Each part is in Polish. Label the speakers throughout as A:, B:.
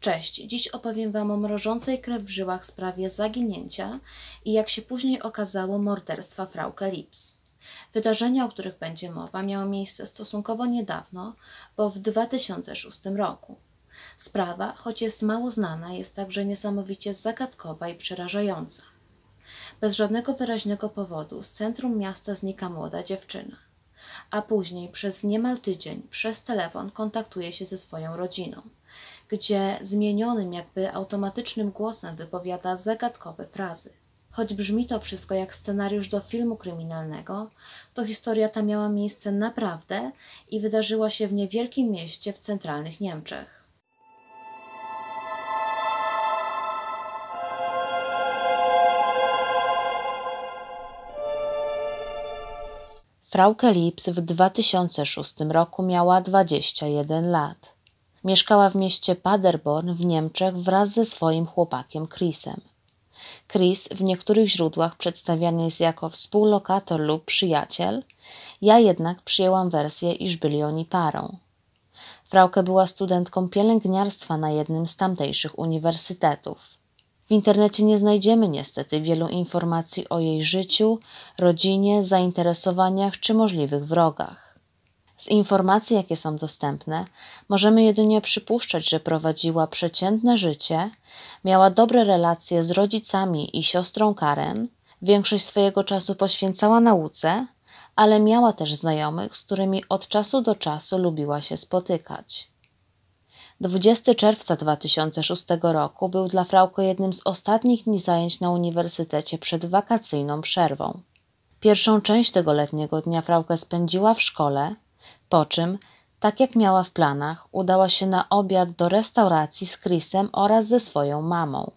A: Cześć, dziś opowiem Wam o mrożącej krew w żyłach sprawie zaginięcia i jak się później okazało morderstwa frauke Lips. Wydarzenia, o których będzie mowa, miały miejsce stosunkowo niedawno, bo w 2006 roku. Sprawa, choć jest mało znana, jest także niesamowicie zagadkowa i przerażająca. Bez żadnego wyraźnego powodu z centrum miasta znika młoda dziewczyna, a później przez niemal tydzień przez telefon kontaktuje się ze swoją rodziną gdzie zmienionym jakby automatycznym głosem wypowiada zagadkowe frazy. Choć brzmi to wszystko jak scenariusz do filmu kryminalnego, to historia ta miała miejsce naprawdę i wydarzyła się w niewielkim mieście w centralnych Niemczech. Frauke Lips w 2006 roku miała 21 lat. Mieszkała w mieście Paderborn w Niemczech wraz ze swoim chłopakiem Chrisem. Chris w niektórych źródłach przedstawiany jest jako współlokator lub przyjaciel, ja jednak przyjęłam wersję, iż byli oni parą. Frauke była studentką pielęgniarstwa na jednym z tamtejszych uniwersytetów. W internecie nie znajdziemy niestety wielu informacji o jej życiu, rodzinie, zainteresowaniach czy możliwych wrogach. Z informacji, jakie są dostępne, możemy jedynie przypuszczać, że prowadziła przeciętne życie, miała dobre relacje z rodzicami i siostrą Karen, większość swojego czasu poświęcała nauce, ale miała też znajomych, z którymi od czasu do czasu lubiła się spotykać. 20 czerwca 2006 roku był dla Frauko jednym z ostatnich dni zajęć na uniwersytecie przed wakacyjną przerwą. Pierwszą część tego letniego dnia Frauke spędziła w szkole, po czym, tak jak miała w planach, udała się na obiad do restauracji z Chrisem oraz ze swoją mamą.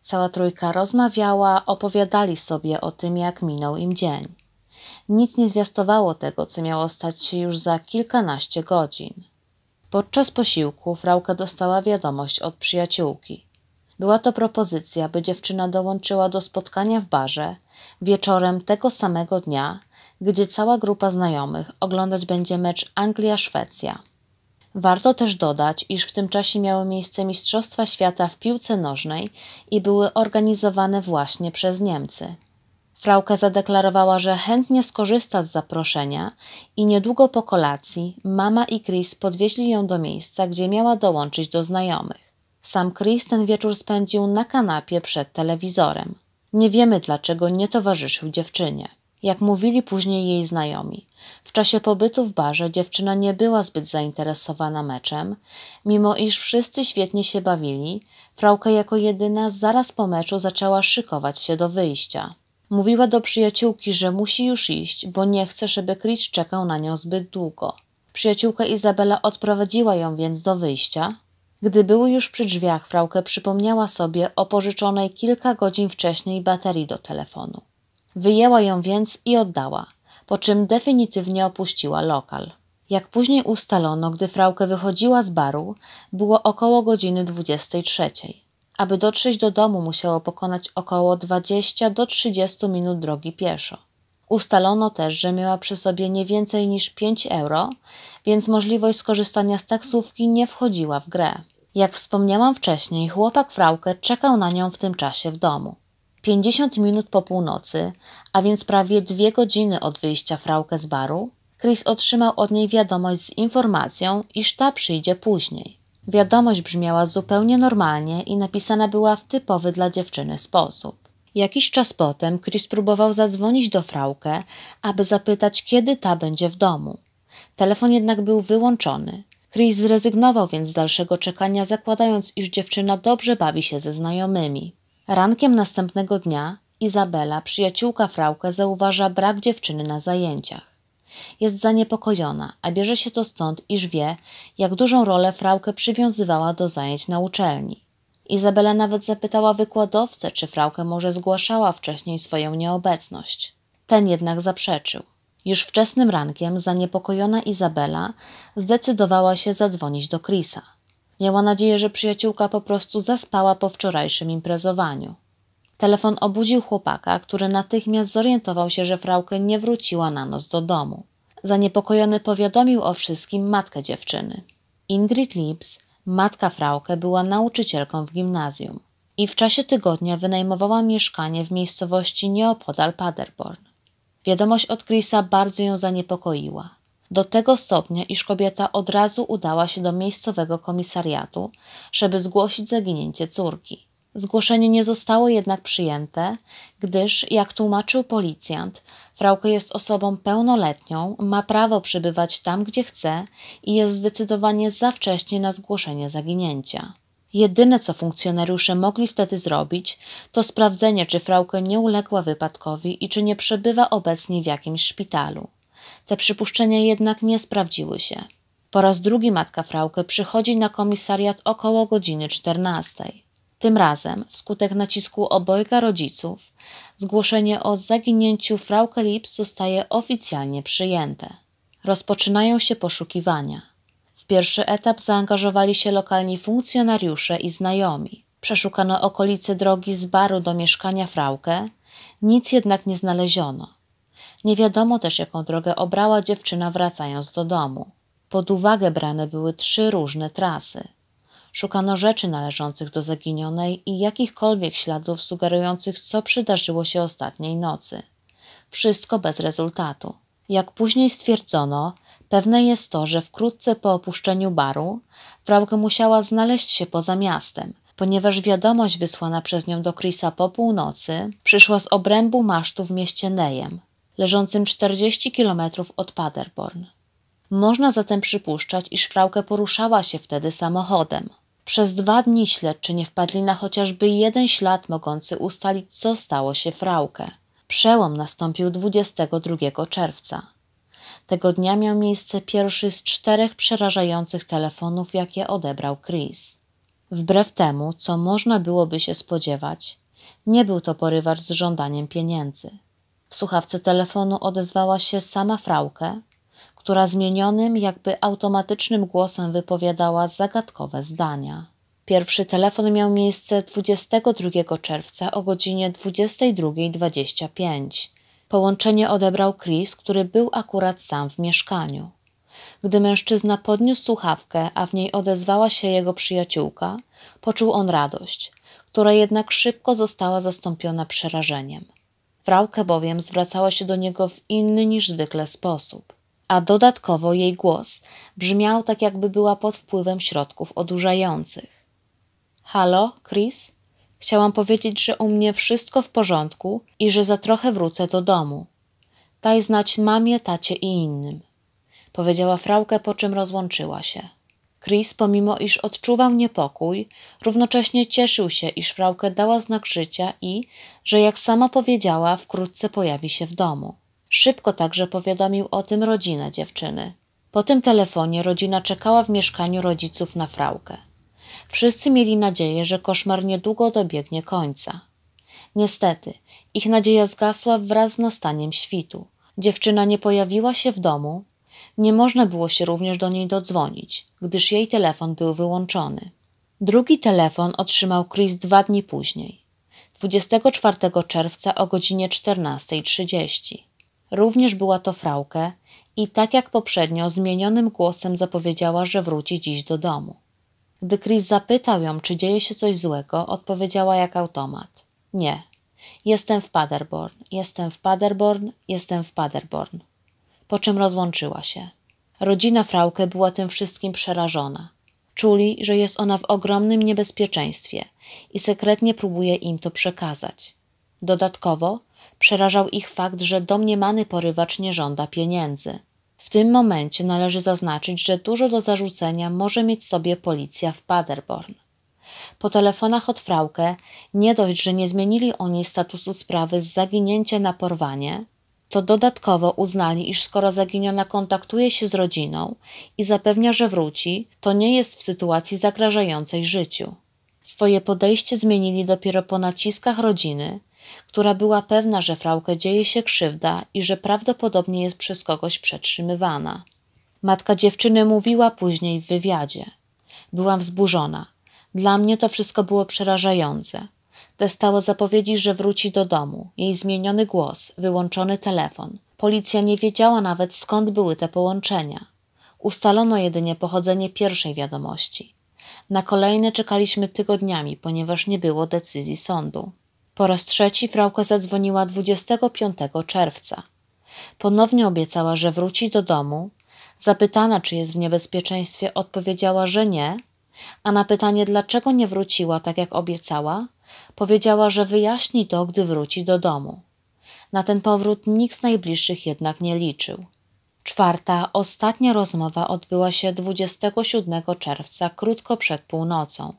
A: Cała trójka rozmawiała, opowiadali sobie o tym, jak minął im dzień. Nic nie zwiastowało tego, co miało stać się już za kilkanaście godzin. Podczas posiłku Frauka dostała wiadomość od przyjaciółki. Była to propozycja, by dziewczyna dołączyła do spotkania w barze wieczorem tego samego dnia gdzie cała grupa znajomych oglądać będzie mecz Anglia-Szwecja. Warto też dodać, iż w tym czasie miały miejsce Mistrzostwa Świata w piłce nożnej i były organizowane właśnie przez Niemcy. Frauke zadeklarowała, że chętnie skorzysta z zaproszenia i niedługo po kolacji mama i Chris podwieźli ją do miejsca, gdzie miała dołączyć do znajomych. Sam Chris ten wieczór spędził na kanapie przed telewizorem. Nie wiemy, dlaczego nie towarzyszył dziewczynie. Jak mówili później jej znajomi, w czasie pobytu w barze dziewczyna nie była zbyt zainteresowana meczem, mimo iż wszyscy świetnie się bawili, frauka jako jedyna zaraz po meczu zaczęła szykować się do wyjścia. Mówiła do przyjaciółki, że musi już iść, bo nie chce, żeby Critch czekał na nią zbyt długo. Przyjaciółka Izabela odprowadziła ją więc do wyjścia. Gdy były już przy drzwiach, fraukę przypomniała sobie o pożyczonej kilka godzin wcześniej baterii do telefonu. Wyjęła ją więc i oddała, po czym definitywnie opuściła lokal. Jak później ustalono, gdy fraukę wychodziła z baru, było około godziny 23. Aby dotrzeć do domu, musiało pokonać około 20 do 30 minut drogi pieszo. Ustalono też, że miała przy sobie nie więcej niż 5 euro, więc możliwość skorzystania z taksówki nie wchodziła w grę. Jak wspomniałam wcześniej, chłopak fraukę czekał na nią w tym czasie w domu. 50 minut po północy, a więc prawie dwie godziny od wyjścia fraukę z baru, Chris otrzymał od niej wiadomość z informacją, iż ta przyjdzie później. Wiadomość brzmiała zupełnie normalnie i napisana była w typowy dla dziewczyny sposób. Jakiś czas potem Chris próbował zadzwonić do fraukę, aby zapytać, kiedy ta będzie w domu. Telefon jednak był wyłączony. Chris zrezygnował więc z dalszego czekania, zakładając, iż dziewczyna dobrze bawi się ze znajomymi. Rankiem następnego dnia Izabela, przyjaciółka Frauke, zauważa brak dziewczyny na zajęciach. Jest zaniepokojona, a bierze się to stąd, iż wie, jak dużą rolę Frauke przywiązywała do zajęć na uczelni. Izabela nawet zapytała wykładowcę, czy Frauke może zgłaszała wcześniej swoją nieobecność. Ten jednak zaprzeczył. Już wczesnym rankiem zaniepokojona Izabela zdecydowała się zadzwonić do Krisa. Miała nadzieję, że przyjaciółka po prostu zaspała po wczorajszym imprezowaniu. Telefon obudził chłopaka, który natychmiast zorientował się, że Frauke nie wróciła na noc do domu. Zaniepokojony powiadomił o wszystkim matkę dziewczyny. Ingrid Lips, matka Frauke, była nauczycielką w gimnazjum i w czasie tygodnia wynajmowała mieszkanie w miejscowości nieopodal Paderborn. Wiadomość od Chrisa bardzo ją zaniepokoiła do tego stopnia, iż kobieta od razu udała się do miejscowego komisariatu, żeby zgłosić zaginięcie córki. Zgłoszenie nie zostało jednak przyjęte, gdyż, jak tłumaczył policjant, Frauke jest osobą pełnoletnią, ma prawo przybywać tam, gdzie chce i jest zdecydowanie za wcześnie na zgłoszenie zaginięcia. Jedyne, co funkcjonariusze mogli wtedy zrobić, to sprawdzenie, czy Frauke nie uległa wypadkowi i czy nie przebywa obecnie w jakimś szpitalu. Te przypuszczenia jednak nie sprawdziły się. Po raz drugi matka Frauke przychodzi na komisariat około godziny 14. Tym razem, wskutek nacisku obojga rodziców, zgłoszenie o zaginięciu Frauke Lips zostaje oficjalnie przyjęte. Rozpoczynają się poszukiwania. W pierwszy etap zaangażowali się lokalni funkcjonariusze i znajomi. Przeszukano okolice drogi z baru do mieszkania Frauke, nic jednak nie znaleziono. Nie wiadomo też, jaką drogę obrała dziewczyna wracając do domu. Pod uwagę brane były trzy różne trasy. Szukano rzeczy należących do zaginionej i jakichkolwiek śladów sugerujących, co przydarzyło się ostatniej nocy. Wszystko bez rezultatu. Jak później stwierdzono, pewne jest to, że wkrótce po opuszczeniu baru Frauke musiała znaleźć się poza miastem, ponieważ wiadomość wysłana przez nią do Krisa po północy przyszła z obrębu masztu w mieście Nejem, leżącym 40 km od Paderborn. Można zatem przypuszczać, iż fraukę poruszała się wtedy samochodem. Przez dwa dni śledczy nie wpadli na chociażby jeden ślad mogący ustalić, co stało się fraukę. Przełom nastąpił 22 czerwca. Tego dnia miał miejsce pierwszy z czterech przerażających telefonów, jakie odebrał Chris. Wbrew temu, co można byłoby się spodziewać, nie był to porywacz z żądaniem pieniędzy słuchawce telefonu odezwała się sama frauke, która zmienionym, jakby automatycznym głosem wypowiadała zagadkowe zdania. Pierwszy telefon miał miejsce 22 czerwca o godzinie 22.25. Połączenie odebrał Chris, który był akurat sam w mieszkaniu. Gdy mężczyzna podniósł słuchawkę, a w niej odezwała się jego przyjaciółka, poczuł on radość, która jednak szybko została zastąpiona przerażeniem. Prałka bowiem zwracała się do niego w inny niż zwykle sposób. A dodatkowo jej głos brzmiał tak, jakby była pod wpływem środków odurzających. Halo, Chris? Chciałam powiedzieć, że u mnie wszystko w porządku i że za trochę wrócę do domu. Daj znać mamie, tacie i innym. Powiedziała fraukę, po czym rozłączyła się. Chris, pomimo iż odczuwał niepokój, równocześnie cieszył się, iż fraukę dała znak życia i, że jak sama powiedziała, wkrótce pojawi się w domu. Szybko także powiadomił o tym rodzinę dziewczyny. Po tym telefonie rodzina czekała w mieszkaniu rodziców na fraukę. Wszyscy mieli nadzieję, że koszmar niedługo dobiegnie końca. Niestety, ich nadzieja zgasła wraz z nastaniem świtu. Dziewczyna nie pojawiła się w domu, nie można było się również do niej dodzwonić, gdyż jej telefon był wyłączony. Drugi telefon otrzymał Chris dwa dni później, 24 czerwca o godzinie 14.30. Również była to frałkę i tak jak poprzednio zmienionym głosem zapowiedziała, że wróci dziś do domu. Gdy Chris zapytał ją, czy dzieje się coś złego, odpowiedziała jak automat. Nie. Jestem w Paderborn, jestem w Paderborn, jestem w Paderborn po czym rozłączyła się. Rodzina Frauke była tym wszystkim przerażona. Czuli, że jest ona w ogromnym niebezpieczeństwie i sekretnie próbuje im to przekazać. Dodatkowo przerażał ich fakt, że domniemany porywacz nie żąda pieniędzy. W tym momencie należy zaznaczyć, że dużo do zarzucenia może mieć sobie policja w Paderborn. Po telefonach od Frauke nie dość, że nie zmienili oni statusu sprawy z zaginięcia na porwanie – to dodatkowo uznali, iż skoro zaginiona kontaktuje się z rodziną i zapewnia, że wróci, to nie jest w sytuacji zagrażającej życiu. Swoje podejście zmienili dopiero po naciskach rodziny, która była pewna, że frałkę dzieje się krzywda i że prawdopodobnie jest przez kogoś przetrzymywana. Matka dziewczyny mówiła później w wywiadzie: Byłam wzburzona. Dla mnie to wszystko było przerażające. Dostała zapowiedzi, że wróci do domu, jej zmieniony głos, wyłączony telefon. Policja nie wiedziała nawet skąd były te połączenia. Ustalono jedynie pochodzenie pierwszej wiadomości. Na kolejne czekaliśmy tygodniami, ponieważ nie było decyzji sądu. Po raz trzeci frauka zadzwoniła 25 czerwca. Ponownie obiecała, że wróci do domu. Zapytana, czy jest w niebezpieczeństwie, odpowiedziała, że nie, a na pytanie, dlaczego nie wróciła tak jak obiecała, Powiedziała, że wyjaśni to, gdy wróci do domu. Na ten powrót nikt z najbliższych jednak nie liczył. Czwarta, ostatnia rozmowa odbyła się 27 czerwca, krótko przed północą.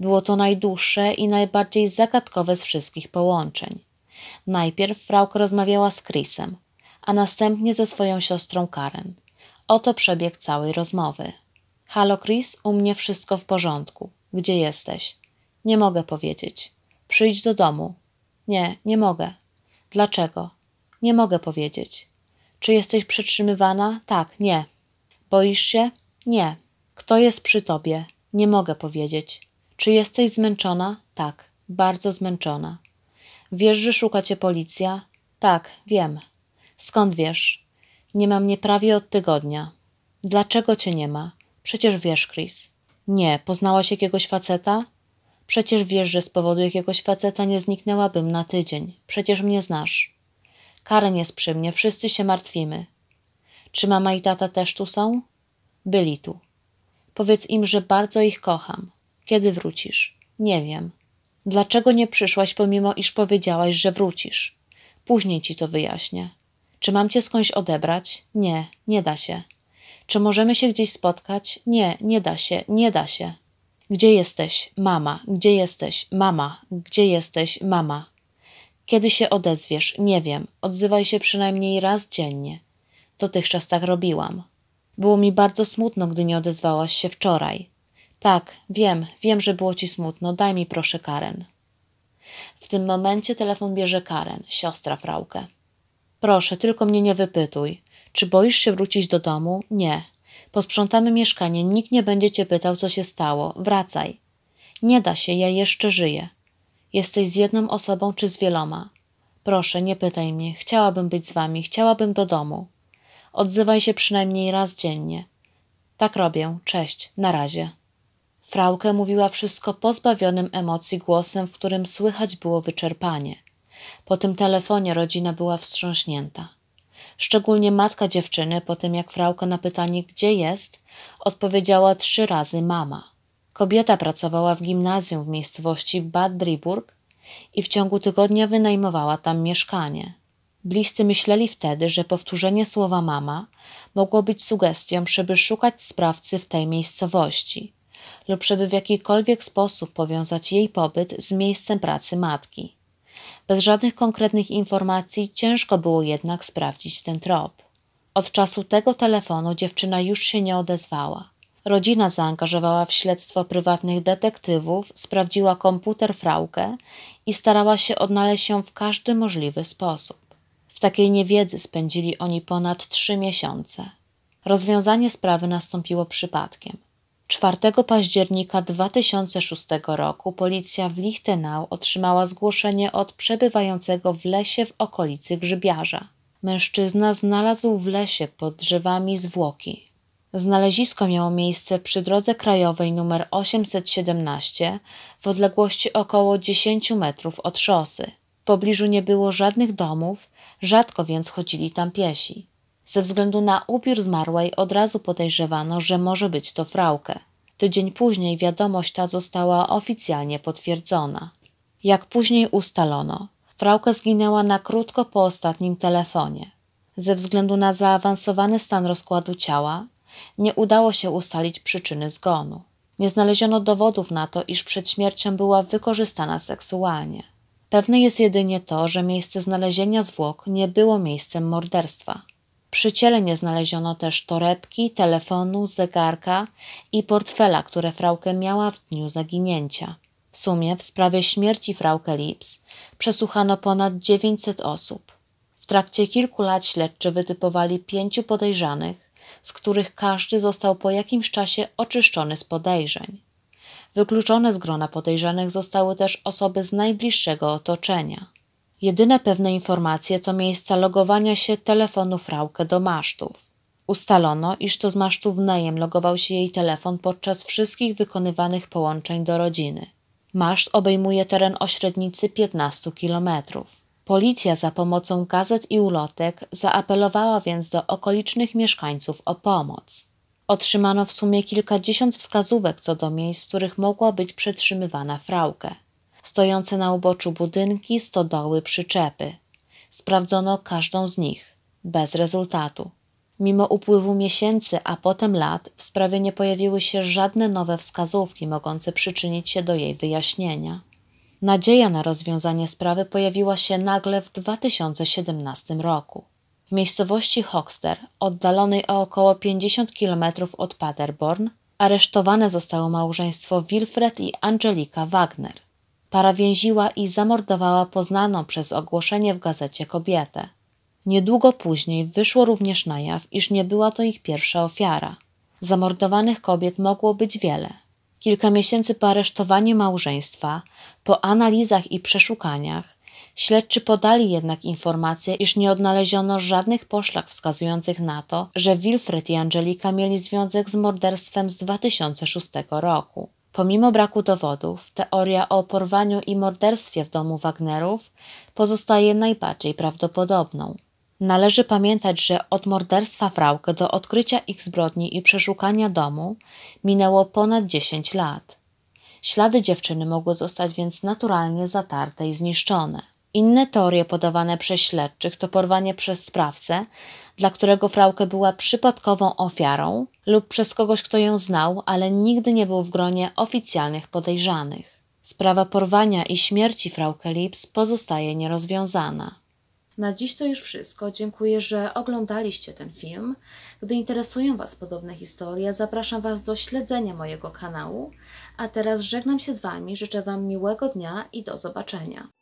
A: Było to najdłuższe i najbardziej zagadkowe z wszystkich połączeń. Najpierw Frauk rozmawiała z Chrisem, a następnie ze swoją siostrą Karen. Oto przebieg całej rozmowy. Halo Chris, u mnie wszystko w porządku. Gdzie jesteś? Nie mogę powiedzieć. Przyjdź do domu. Nie, nie mogę. Dlaczego? Nie mogę powiedzieć. Czy jesteś przetrzymywana? Tak, nie. Boisz się? Nie. Kto jest przy tobie? Nie mogę powiedzieć. Czy jesteś zmęczona? Tak, bardzo zmęczona. Wiesz, że szuka cię policja? Tak, wiem. Skąd wiesz? Nie ma mnie prawie od tygodnia. Dlaczego cię nie ma? Przecież wiesz, Chris. Nie, poznałaś jakiegoś faceta? Przecież wiesz, że z powodu jakiegoś faceta nie zniknęłabym na tydzień. Przecież mnie znasz. Karen jest przy mnie, wszyscy się martwimy. Czy mama i tata też tu są? Byli tu. Powiedz im, że bardzo ich kocham. Kiedy wrócisz? Nie wiem. Dlaczego nie przyszłaś, pomimo iż powiedziałaś, że wrócisz? Później ci to wyjaśnię. Czy mam cię skądś odebrać? Nie, nie da się. Czy możemy się gdzieś spotkać? Nie, nie da się, nie da się. Gdzie jesteś, mama? Gdzie jesteś, mama? Gdzie jesteś, mama? Kiedy się odezwiesz, nie wiem, odzywaj się przynajmniej raz dziennie. Dotychczas tak robiłam. Było mi bardzo smutno, gdy nie odezwałaś się wczoraj. Tak, wiem, wiem, że było ci smutno, daj mi proszę Karen. W tym momencie telefon bierze Karen, siostra Frauke. Proszę, tylko mnie nie wypytuj. Czy boisz się wrócić do domu? Nie, Posprzątamy mieszkanie, nikt nie będzie cię pytał, co się stało. Wracaj. Nie da się, ja jeszcze żyję. Jesteś z jedną osobą czy z wieloma? Proszę, nie pytaj mnie. Chciałabym być z wami, chciałabym do domu. Odzywaj się przynajmniej raz dziennie. Tak robię. Cześć. Na razie. Frałkę mówiła wszystko pozbawionym emocji głosem, w którym słychać było wyczerpanie. Po tym telefonie rodzina była wstrząśnięta. Szczególnie matka dziewczyny, po tym jak frałka na pytanie, gdzie jest, odpowiedziała trzy razy mama. Kobieta pracowała w gimnazjum w miejscowości Bad Driburg i w ciągu tygodnia wynajmowała tam mieszkanie. Bliscy myśleli wtedy, że powtórzenie słowa mama mogło być sugestią, żeby szukać sprawcy w tej miejscowości lub żeby w jakikolwiek sposób powiązać jej pobyt z miejscem pracy matki. Bez żadnych konkretnych informacji ciężko było jednak sprawdzić ten trop. Od czasu tego telefonu dziewczyna już się nie odezwała. Rodzina zaangażowała w śledztwo prywatnych detektywów, sprawdziła komputer fraukę i starała się odnaleźć ją w każdy możliwy sposób. W takiej niewiedzy spędzili oni ponad trzy miesiące. Rozwiązanie sprawy nastąpiło przypadkiem. 4 października 2006 roku policja w Lichtenau otrzymała zgłoszenie od przebywającego w lesie w okolicy grzybiarza. Mężczyzna znalazł w lesie pod drzewami zwłoki. Znalezisko miało miejsce przy drodze krajowej nr 817 w odległości około 10 metrów od szosy. W pobliżu nie było żadnych domów, rzadko więc chodzili tam piesi. Ze względu na ubiór zmarłej od razu podejrzewano, że może być to frałkę. Tydzień później wiadomość ta została oficjalnie potwierdzona. Jak później ustalono, frałka zginęła na krótko po ostatnim telefonie. Ze względu na zaawansowany stan rozkładu ciała, nie udało się ustalić przyczyny zgonu. Nie znaleziono dowodów na to, iż przed śmiercią była wykorzystana seksualnie. Pewne jest jedynie to, że miejsce znalezienia zwłok nie było miejscem morderstwa. Przy ciele nie znaleziono też torebki, telefonu, zegarka i portfela, które fraukę miała w dniu zaginięcia. W sumie w sprawie śmierci frauke Lips przesłuchano ponad 900 osób. W trakcie kilku lat śledczy wytypowali pięciu podejrzanych, z których każdy został po jakimś czasie oczyszczony z podejrzeń. Wykluczone z grona podejrzanych zostały też osoby z najbliższego otoczenia. Jedyne pewne informacje to miejsca logowania się telefonu Frauke do masztów. Ustalono, iż to z masztów Nejem logował się jej telefon podczas wszystkich wykonywanych połączeń do rodziny. Maszt obejmuje teren o średnicy 15 km. Policja za pomocą gazet i ulotek zaapelowała więc do okolicznych mieszkańców o pomoc. Otrzymano w sumie kilkadziesiąt wskazówek co do miejsc, w których mogła być przetrzymywana frałkę stojące na uboczu budynki, stodoły, przyczepy. Sprawdzono każdą z nich, bez rezultatu. Mimo upływu miesięcy, a potem lat, w sprawie nie pojawiły się żadne nowe wskazówki mogące przyczynić się do jej wyjaśnienia. Nadzieja na rozwiązanie sprawy pojawiła się nagle w 2017 roku. W miejscowości Hoxter, oddalonej o około 50 km od Paderborn, aresztowane zostało małżeństwo Wilfred i Angelika Wagner. Para więziła i zamordowała poznaną przez ogłoszenie w gazecie kobietę. Niedługo później wyszło również na jaw, iż nie była to ich pierwsza ofiara. Zamordowanych kobiet mogło być wiele. Kilka miesięcy po aresztowaniu małżeństwa, po analizach i przeszukaniach, śledczy podali jednak informację, iż nie odnaleziono żadnych poszlak wskazujących na to, że Wilfred i Angelika mieli związek z morderstwem z 2006 roku. Pomimo braku dowodów, teoria o porwaniu i morderstwie w domu Wagnerów pozostaje najbardziej prawdopodobną. Należy pamiętać, że od morderstwa Frauke do odkrycia ich zbrodni i przeszukania domu minęło ponad 10 lat. Ślady dziewczyny mogły zostać więc naturalnie zatarte i zniszczone. Inne teorie podawane przez śledczych to porwanie przez sprawcę dla którego frauke była przypadkową ofiarą lub przez kogoś, kto ją znał, ale nigdy nie był w gronie oficjalnych podejrzanych. Sprawa porwania i śmierci frauke Lips pozostaje nierozwiązana. Na dziś to już wszystko. Dziękuję, że oglądaliście ten film. Gdy interesują Was podobne historie, zapraszam Was do śledzenia mojego kanału. A teraz żegnam się z Wami, życzę Wam miłego dnia i do zobaczenia.